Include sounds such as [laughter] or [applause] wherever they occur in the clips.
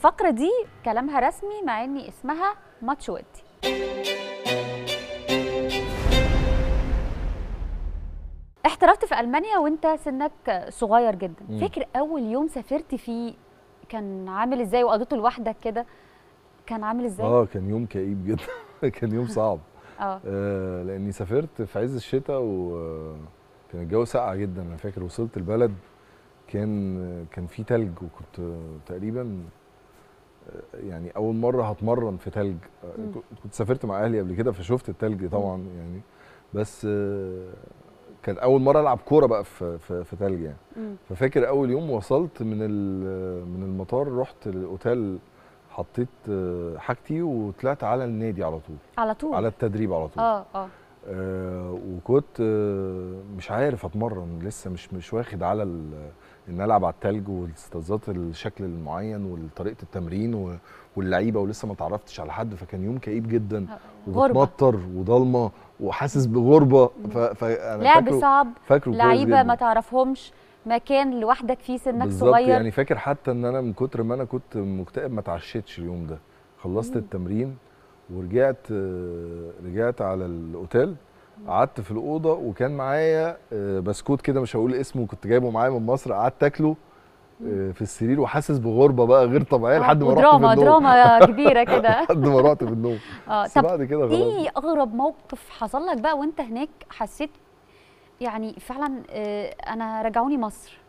الفقرة دي كلامها رسمي مع إن اسمها ماتش ودي احترفت في ألمانيا وانت سنك صغير جدا مم. فاكر أول يوم سافرت فيه كان عامل ازاي وقضيته لوحدك كده كان عامل ازاي؟ اه كان يوم كئيب جدا [laughs] كان يوم صعب آه. آه لاني سافرت في عز الشتاء وكان آه، الجو ساقع جدا انا فاكر وصلت البلد كان كان في تلج وكنت تقريبا يعني اول مره هتمرن في تلج كنت سافرت مع اهلي قبل كده فشفت التلج طبعا يعني بس آه، كان اول مره العب كوره بقى في في, في تلج يعني مم. ففاكر اول يوم وصلت من من المطار رحت الاوتيل حطيت آه، حاجتي وطلعت على النادي على طول على طول على التدريب على طول اه, آه, آه، كنت آه، مش عارف اتمرن لسه مش مش واخد على ان العب على التلج والاستاذات الشكل المعين وطريقه التمرين واللعيبه ولسه ما اتعرفتش على حد فكان يوم كئيب جدا آه، ومتمطر وضلمه وحاسس بغربه فانا لعب فاكره صعب فاكره لعيبه ما تعرفهمش مكان لوحدك فيه سنك صغير يعني فاكر حتى ان انا من كتر ما انا كنت مكتئب ما اتعشتش اليوم ده خلصت مم. التمرين ورجعت آه، رجعت على الاوتيل قعدت في الاوضه وكان معايا آه، بسكوت كده مش هقول اسمه كنت جايبه معايا من مصر قعدت اكله آه، في السرير وحاسس بغربه بقى غير طبيعيه آه، لحد ما رحت في النوم دراما كبيره كده [laughs] لحد ما رحت في النوم اه طب بعد كده ايه اغرب موقف حصل لك بقى وانت هناك حسيت يعني فعلا انا رجعوني مصر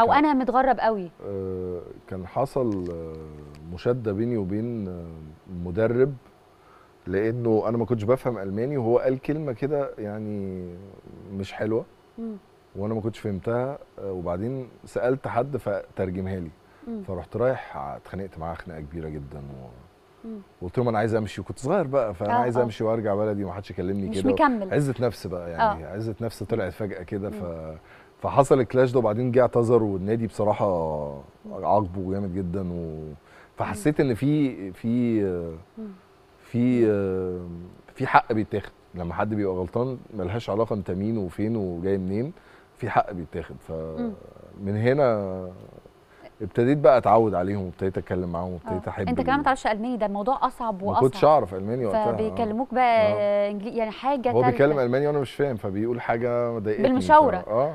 او انا متغرب قوي كان حصل مشاده بيني وبين مدرب لانه انا ما كنتش بفهم الماني وهو قال كلمه كده يعني مش حلوه مم. وانا ما كنتش فهمتها وبعدين سالت حد فترجمها لي مم. فرحت رايح اتخانقت معاه خناقه كبيره جدا و... وقلت لهم انا عايز امشي وكنت صغير بقى فانا آه عايز آه. امشي وارجع بلدي ومحدش يكلمني كده مش مكمل عزه نفس بقى يعني آه. عزه نفس طلعت فجاه كده ف فحصل الكلاش ده وبعدين جه اعتذر والنادي بصراحه عاقبه جامد جدا و... فحسيت ان في في في آه، في حق بيتاخد لما حد بيبقى غلطان ملهاش علاقه انت مين وفين وجاي منين في حق بيتاخد فمن هنا ابتديت بقى اتعود عليهم وابتديت اتكلم معاهم وابتديت آه. احب انت كمان ما تعرفش الماني ده الموضوع اصعب واصعب ما كنتش اعرف الماني وقتها فبيكلموك بقى آه. انجليزي يعني حاجه هو بيتكلم الماني وانا مش فاهم فبيقول حاجه مضايقتني بالمشاوره اه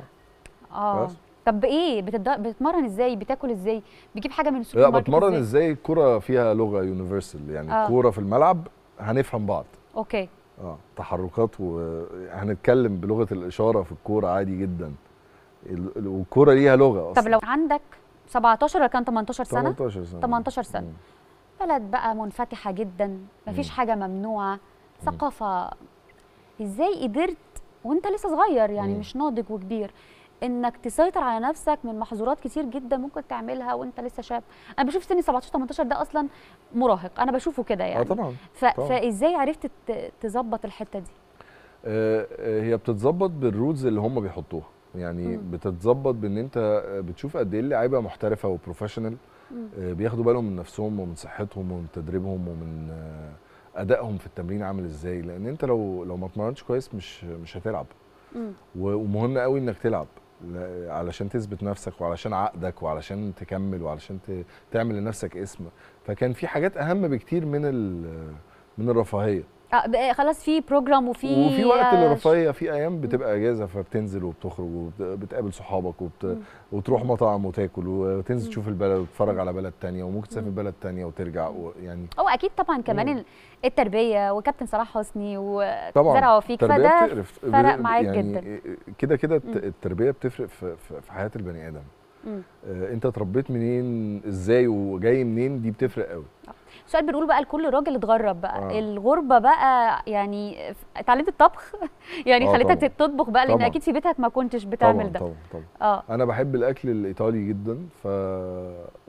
اه طب ايه بتد... بتتمرن ازاي بتاكل ازاي بتجيب حاجه من السوبر ماركت لا بتمرن ازاي, الكوره فيها لغه يونيفرسال يعني الكوره آه. في الملعب هنفهم بعض اوكي اه تحركات وهنتكلم بلغه الاشاره في الكوره عادي جدا والكوره ليها لغه اصلا طب لو عندك 17 ولا كان 18 سنه 18 سنه 18 سنه مم. بلد بقى منفتحه جدا مفيش مم. حاجه ممنوعه ثقافه ازاي قدرت وانت لسه صغير يعني مم. مش ناضج وكبير انك تسيطر على نفسك من محظورات كتير جدا ممكن تعملها وانت لسه شاب انا بشوف سن 17 18 ده اصلا مراهق انا بشوفه كده يعني اه طبعا, ف... طبعا. فازاي عرفت تظبط الحته دي آه، آه، هي بتتظبط بالرولز اللي هم بيحطوها يعني بتتظبط بان انت آه، بتشوف قد ايه اللعيبه محترفه وبروفيشنال بياخدوا بالهم من نفسهم ومن صحتهم ومن تدريبهم ومن ادائهم في التمرين عامل ازاي لان انت لو لو ما اتمرنتش كويس مش مش هتلعب ومهم قوي انك تلعب علشان تثبت نفسك وعلشان عقدك وعلشان تكمل وعلشان تعمل لنفسك اسم فكان في حاجات اهم بكتير من من الرفاهيه آه،, آه خلاص في بروجرام وفي وفي وقت آه، للرفاهيه في ايام بتبقى اجازه فبتنزل وبتخرج وبتقابل صحابك وبت... وتروح مطعم وتاكل وتنزل تشوف البلد وتتفرج على بلد تانية وممكن تسافر بلد تانية وترجع و... يعني هو اكيد طبعا كمان مم. التربيه وكابتن صلاح حسني وزرعوا فيك فده فرق معاك يعني جدا كده كده التربيه بتفرق في, في حياه البني ادم مم. آه، انت اتربيت منين ازاي وجاي منين دي بتفرق قوي سؤال بنقول بقى لكل راجل اتغرب بقى آه. الغربه بقى يعني اتعلمت الطبخ [laughs] يعني آه خليتك تطبخ بقى لان طبعًا. اكيد في بيتك ما كنتش بتعمل طبعًا ده طبعا طبعا آه. انا بحب الاكل الايطالي جدا ف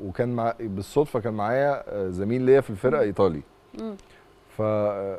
وكان مع... بالصدفه كان معايا آه، زميل ليا في الفرقه ايطالي م. آه،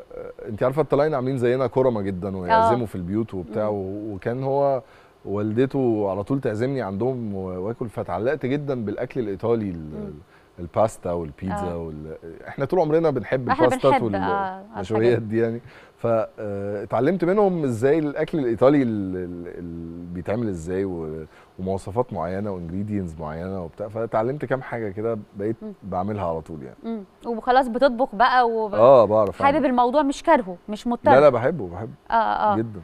انت عارفه الطلاينه عاملين زينا كرمه جدا ويعزموا آه. في البيوت وبتاع وكان هو والدته على طول تعزمني عندهم واكل فتعلقت جدا بالاكل الايطالي م. الباستا والبيتزا آه. وال... احنا طول عمرنا بنحب الباستات آه، والمشويات آه. دي يعني فاتعلمت آه، منهم ازاي الاكل الايطالي اللي بيتعمل ازاي و... ومواصفات معينه وانجريدينز معينه وبتاع فتعلمت كام حاجه كده بقيت بعملها على طول يعني وخلاص بتطبخ بقى وب... اه بعرف حابب الموضوع مش كارهه مش مضطر لا لا بحبه بحبه اه اه جدا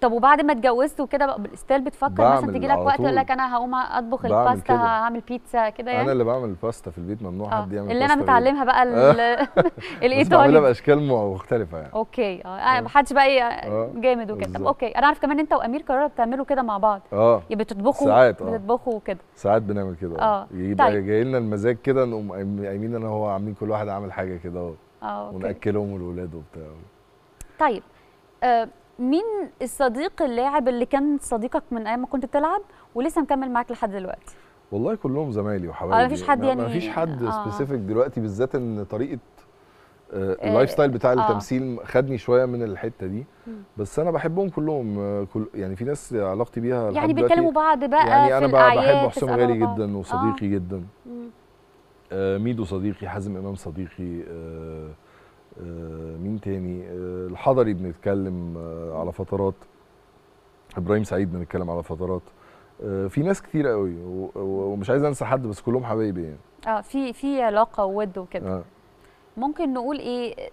طب وبعد ما اتجوزت وكده ستيل بتفكر مثلا تيجي لك وقت يقول لك انا هقوم اطبخ الباستا هعمل بيتزا كده يعني انا اللي بعمل الباستا في البيت ممنوع آه. حد يعمل اللي انا متعلمها بقى [laughs] [laughs] الايطالي بس بعملها باشكال مختلفه يعني اوكي اه, آه،, آه. ما حدش بقى آه. جامد وكده طب اوكي انا عارف كمان انت وامير قررتوا بتعملوا كده مع بعض اه يبقى بتطبخوا ساعات آه. بتطبخوا وكده ساعات بنعمل كده اه يبقى طيب. جاي لنا المزاج كده نقوم قايمين انا وهو عاملين كل واحد عامل حاجه كده اه وناكلهم الولاد وبتاع طيب آه، مين الصديق اللاعب اللي كان صديقك من ايام ما كنت بتلعب ولسه مكمل معاك لحد دلوقتي والله كلهم زمايلي وحبايبي اه مفيش حد يعني مفيش حد آه. سبيسيفيك دلوقتي بالذات ان طريقه آه، آه، اللايف ستايل بتاع آه. التمثيل خدني شويه من الحته دي بس انا بحبهم كلهم آه، كل يعني في ناس علاقتي بيها يعني بيتكلموا بعض بقى يعني انا بحب حسام غالي جدا وصديقي آه. جدا آه ميدو صديقي حازم امام صديقي آه آه، مين تاني آه، الحضري بنتكلم آه، على فترات ابراهيم سعيد بنتكلم على فترات في ناس كتير قوي ومش عايز انسى حد بس كلهم حبايبي يعني اه في في علاقه وود وكده آه. ممكن نقول ايه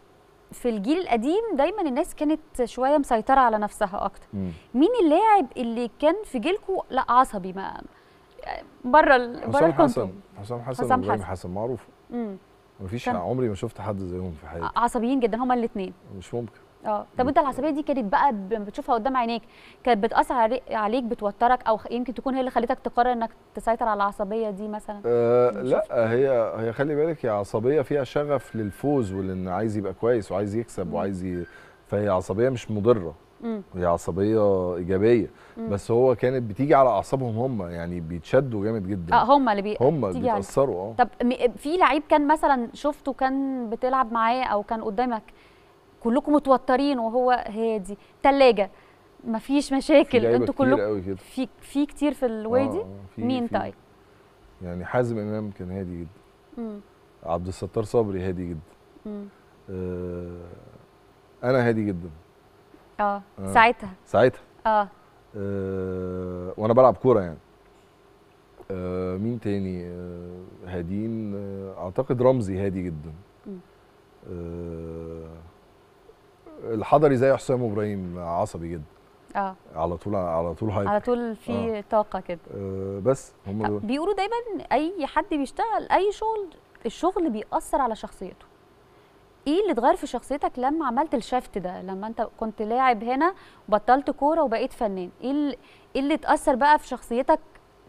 في الجيل القديم دايما الناس كانت شويه مسيطره على نفسها اكتر مم. مين اللاعب اللي كان في جيلكم لا عصبي ما بره بره حسام حسن حسام حسن حسام حسن حسام حسن معروف مفيش كان... عمري ما شفت حد زيهم في حياتي عصبيين جدا هما الاثنين مش ممكن اه طب انت العصبيه دي كانت بقى بتشوفها قدام عينيك كانت بتاثر عليك بتوترك او يمكن تكون هي اللي خلتك تقرر انك تسيطر على العصبيه دي مثلا أه لا هي هي خلي بالك هي عصبيه فيها شغف للفوز ولان عايز يبقى كويس وعايز يكسب وعايز ي... فهي عصبيه مش مضره هي عصبيه ايجابيه مم. بس هو كانت بتيجي على اعصابهم هم يعني بيتشدوا جامد جدا اه هم اللي بي... هم بيتاثروا اه طب في لعيب كان مثلا شفته كان بتلعب معاه او كان قدامك كلكم متوترين وهو هادي تلاجه مفيش مشاكل انتوا كلكم في في كتير في الوادي آه, آه، مين طيب يعني حازم امام كان هادي جدا مم. عبد الستار صبري هادي جدا امم آه انا هادي جدا آه. اه ساعتها ساعتها آه. اه وانا بلعب كوره يعني آه مين تاني آه هادين آه اعتقد رمزي هادي جدا آه، الحضري زي حسام ابراهيم عصبي جدا اه على طول على طول هايبر على طول في آه. طاقه كده آه بس هم بيقولوا دايما اي حد بيشتغل اي شغل الشغل بيأثر على شخصيته ايه اللي اتغير في شخصيتك لما عملت الشفت ده لما انت كنت لاعب هنا وبطلت كوره وبقيت فنان ايه اللي, إيه اللي اتاثر بقى في شخصيتك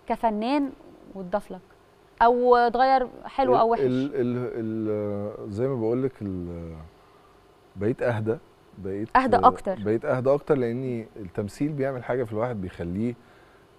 كفنان واتضاف لك او اتغير حلو او وحش ال ال ال زي ما بقول لك بقيت اهدى بقيت اهدى اكتر بقيت اهدى اكتر لاني التمثيل بيعمل حاجه في الواحد بيخليه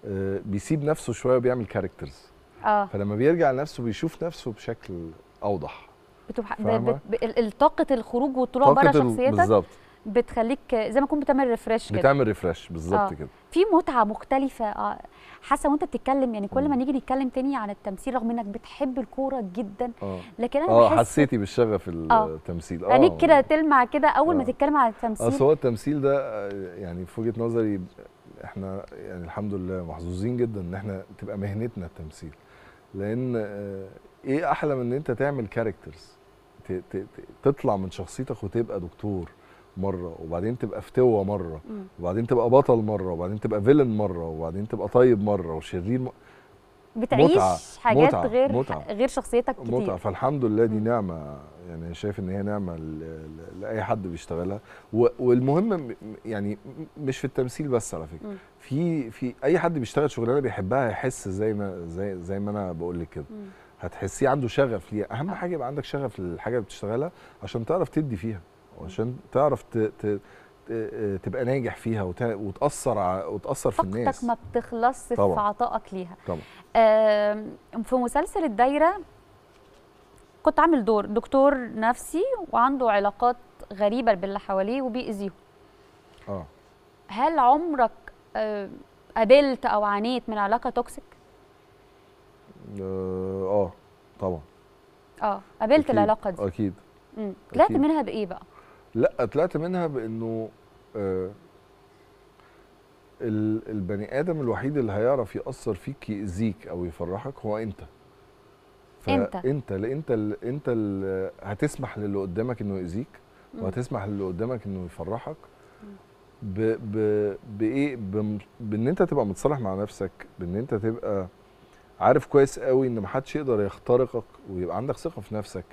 آه، بيسيب نفسه شويه وبيعمل كاركترز اه فلما بيرجع لنفسه بيشوف نفسه بشكل اوضح بتبقى طاقه الخروج والطلوع بره شخصيتك بالظبط بتخليك زي ما تكون بتعمل ريفرش كده بتعمل ريفرش بالظبط آه. كده في متعه مختلفه آه. حاسه وانت بتتكلم يعني كل ما نيجي نتكلم تاني عن التمثيل رغم انك بتحب الكوره جدا آه. لكن انا اه بحس... حسيتي بالشغف آه. التمثيل اه عينيك كده تلمع كده اول آه. ما تتكلم عن التمثيل اصل هو التمثيل ده آه، يعني في وجهه نظري احنا يعني الحمد لله محظوظين جدا ان احنا تبقى مهنتنا التمثيل لان آه، ايه احلى من ان انت تعمل كاركترز تطلع من شخصيتك وتبقى دكتور مره وبعدين تبقى فتوه مره وبعدين تبقى بطل مره وبعدين تبقى فيلن مره وبعدين تبقى طيب مره وشرير بتعيش متعة. حاجات متعة. غير متعة. غير شخصيتك كتير متعة فالحمد لله دي نعمه يعني شايف ان هي نعمه لاي حد بيشتغلها والمهم يعني مش في التمثيل بس على فكره في في اي حد بيشتغل شغلانه بيحبها هيحس زي ما زي زي ما انا بقول لك كده هتحسيه عنده شغف ليها اهم حاجه يبقى عندك شغف للحاجه اللي بتشتغلها عشان تعرف تدي فيها وعشان تعرف ت... ت... تبقى ناجح فيها وت... وتاثر ع... وتاثر في الناس طاقتك ما بتخلصش في عطائك ليها طبعا آه في مسلسل الدايره كنت عامل دور دكتور نفسي وعنده علاقات غريبه باللي حواليه وبيأذيهم اه هل عمرك آه قابلت او عانيت من علاقه توكسيك آه،, اه طبعا اه قابلت العلاقه دي اكيد طلعت منها بايه بقى لا طلعت منها بانه آه البني ادم الوحيد اللي هيعرف ياثر فيك ياذيك او يفرحك هو انت انت انت انت انت هتسمح للي قدامك انه ياذيك وهتسمح للي قدامك انه يفرحك ب ب بايه بان انت تبقى متصالح مع نفسك بان انت تبقى عارف كويس قوي ان محدش يقدر يخترقك ويبقى عندك ثقه في نفسك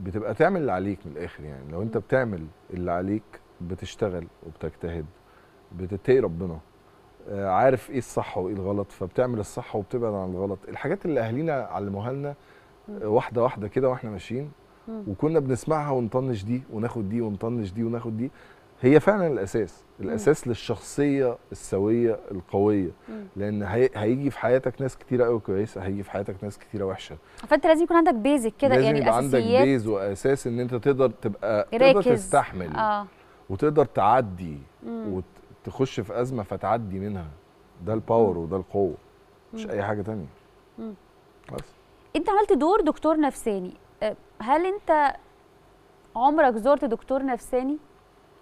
بتبقى تعمل اللي عليك من الاخر يعني لو انت بتعمل اللي عليك بتشتغل وبتجتهد بتتقي ربنا آه، عارف ايه الصح وايه الغلط فبتعمل الصح وبتبعد عن الغلط الحاجات اللي اهالينا علموها لنا آه، واحده واحده كده واحنا ماشيين وكنا بنسمعها ونطنش دي وناخد دي ونطنش دي وناخد دي هي فعلا الاساس الاساس مم. للشخصيه السويه القويه مم. لان هي... هيجي في حياتك ناس كتيره قوي كويسه هيجي في حياتك ناس كتيره وحشه فانت لازم يكون عندك بيزك كده يعني يبقى عندك بيز واساس ان انت تقدر تبقى راكز. تقدر تستحمل آه. وتقدر تعدي مم. وتخش في ازمه فتعدي منها ده الباور وده القوه مش اي حاجه تانية بس انت عملت دور دكتور نفساني أه، هل انت عمرك زرت دكتور نفساني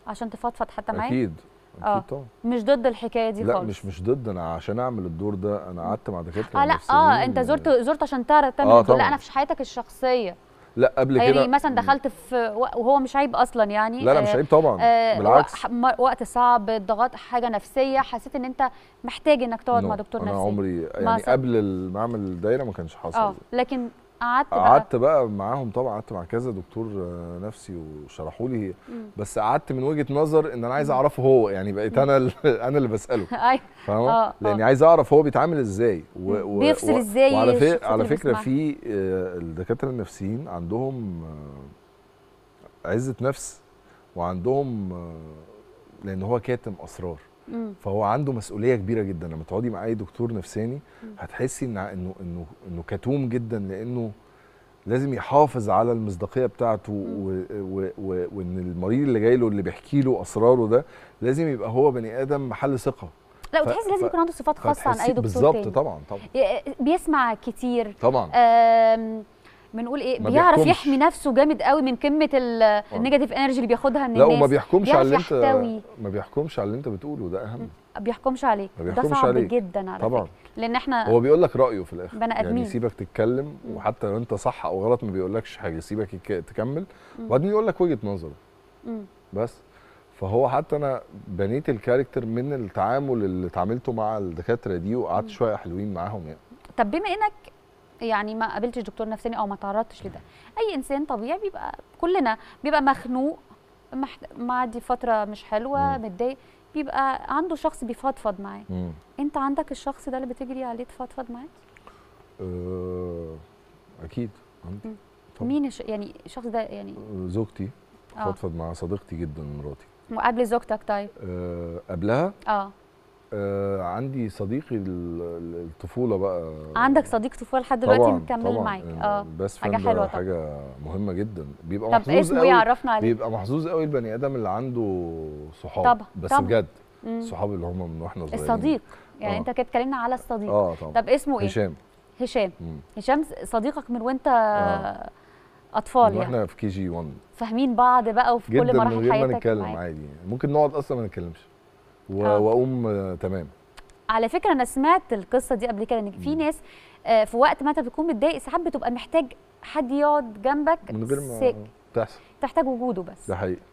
عشان تفضفض حتى معايا اكيد اه مش ضد الحكايه دي لا خالص. مش مش ضد انا عشان اعمل الدور ده انا قعدت مع دكاتره اه لا اه انت زرت زرت عشان تعرف تعمل آه لا انا في حياتك الشخصيه لا قبل يعني كده يعني مثلا دخلت في وهو مش عيب اصلا يعني لا لا مش آه، عيب طبعا آه، بالعكس وقت صعب ضغط حاجه نفسيه حسيت ان انت محتاج انك تقعد مع دكتور نفسي انا عمري يعني قبل ما اعمل الدايره ما كانش حاصل اه لكن قعدت بقى قعدت بقى معاهم طبعا قعدت مع كذا دكتور آه، نفسي وشرحوا لي بس قعدت من وجهه نظر ان انا عايز اعرفه هو يعني بقيت انا [laughs] انا اللي بساله [laughs] ايوه فاهمه آه، لاني آه. عايز اعرف هو بيتعامل ازاي و... بيفصل ازاي وعلى فك... على فكره في الدكاتره النفسيين عندهم عزه نفس وعندهم لان هو كاتم اسرار فهو عنده مسؤوليه كبيره جدا لما تقعدي مع اي دكتور نفساني هتحسي انه انه انه كتوم جدا لانه لازم يحافظ على المصداقيه بتاعته وان المريض اللي جاي له اللي بيحكي له اسراره ده لازم يبقى هو بني ادم محل ثقه لا وتحس ف... لازم يكون عنده صفات خاصه عن اي دكتور بالظبط طبعا طبعا بيسمع كتير طبعا بنقول ايه بيعرف يحمي نفسه جامد قوي من كمه آه. النيجاتيف انرجي اللي بياخدها من لا الناس لا وما بيحكمش على اللي انت ما بيحكمش على اللي انت بتقوله ده اهم ما بيحكمش عليك ما بيحكمش ده صعب عليك. جدا على طبعا فكرة. لان احنا هو بيقول لك رايه في الاخر بني يعني ادمين يعني سيبك تتكلم وحتى لو انت صح او غلط ما بيقولكش حاجه سيبك تكمل وبعدين يقول لك وجهه نظره بس فهو حتى انا بنيت الكاركتر من التعامل اللي اتعاملته مع الدكاتره دي وقعدت شويه حلوين معاهم يعني طب بما انك يعني ما قابلتش دكتور نفساني او ما تعرضتش لده اي انسان طبيعي بيبقى كلنا بيبقى مخنوق معدي فتره مش حلوه متضايق بيبقى عنده شخص بيفضفض معاه انت عندك الشخص ده اللي بتجري عليه تفضفض معاه آه، اكيد عندي مين الش... يعني الشخص ده يعني زوجتي آه. فضفض مع صديقتي جدا مراتي وقبل زوجتك طيب أه قبلها اه آه عندي صديقي الطفوله بقى عندك صديق طفوله لحد دلوقتي مكمل معاك اه بس آه، حاجه حلوه حاجه مهمه جدا بيبقى طب محظوظ قوي يعرفنا عليه بيبقى محظوظ قوي البني ادم اللي عنده صحاب طبعا بس طبعا. بجد صحابي اللي هم من واحنا صغيرين الصديق يعني آه. انت كده اتكلمنا على الصديق اه طبعا طب اسمه ايه هشام هشام مم. هشام صديقك من وانت آه. اطفال يعني احنا في كي جي 1 فاهمين بعض بقى وفي كل مراحل حياتك جدا من غير ما نتكلم عادي ممكن نقعد اصلا ما نتكلمش آه. واقوم آه، تمام على فكره انا سمعت القصه دي قبل كده ان في ناس آه، في وقت ما انت بتكون متضايق ساعات بتبقى محتاج حد يقعد جنبك من غير ما تحصل تحتاج وجوده بس ده حقيقي